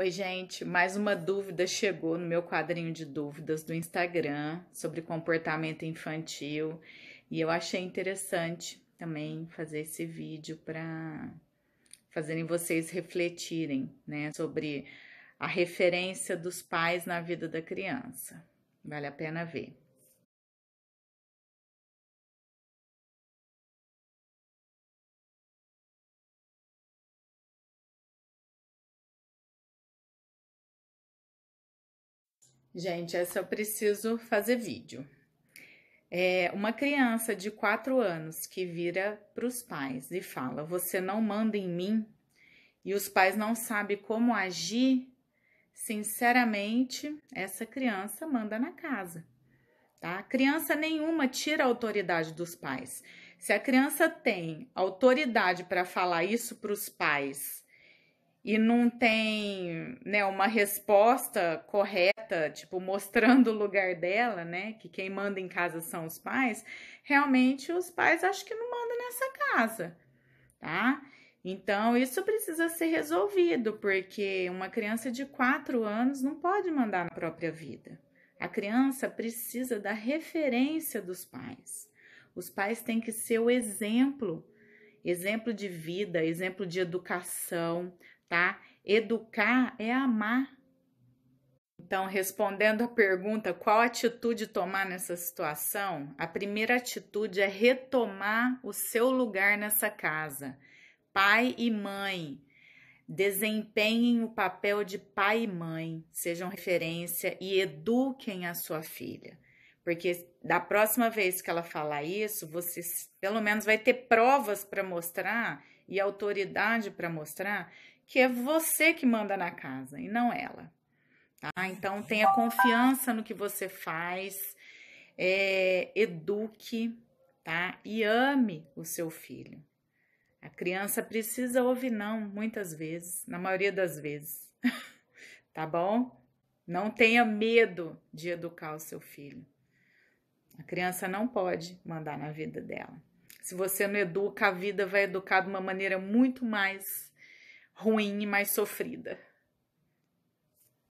Oi, gente, mais uma dúvida chegou no meu quadrinho de dúvidas do Instagram sobre comportamento infantil e eu achei interessante também fazer esse vídeo para fazerem vocês refletirem, né, sobre a referência dos pais na vida da criança. Vale a pena ver. Gente, essa eu preciso fazer vídeo. É uma criança de quatro anos que vira para os pais e fala: Você não manda em mim? E os pais não sabem como agir. Sinceramente, essa criança manda na casa. Tá? Criança nenhuma tira a autoridade dos pais. Se a criança tem autoridade para falar isso para os pais e não tem né, uma resposta correta, tipo, mostrando o lugar dela, né? Que quem manda em casa são os pais, realmente os pais acho que não mandam nessa casa, tá? Então, isso precisa ser resolvido, porque uma criança de quatro anos não pode mandar na própria vida. A criança precisa da referência dos pais. Os pais têm que ser o exemplo exemplo de vida, exemplo de educação, tá? Educar é amar. Então, respondendo à pergunta qual atitude tomar nessa situação, a primeira atitude é retomar o seu lugar nessa casa. Pai e mãe, desempenhem o papel de pai e mãe, sejam referência e eduquem a sua filha. Porque da próxima vez que ela falar isso, você pelo menos vai ter provas para mostrar e autoridade para mostrar que é você que manda na casa e não ela. Tá? Então tenha confiança no que você faz, é, eduque, tá? E ame o seu filho. A criança precisa ouvir não muitas vezes, na maioria das vezes, tá bom? Não tenha medo de educar o seu filho. A criança não pode mandar na vida dela. Se você não educa, a vida vai educar de uma maneira muito mais ruim e mais sofrida.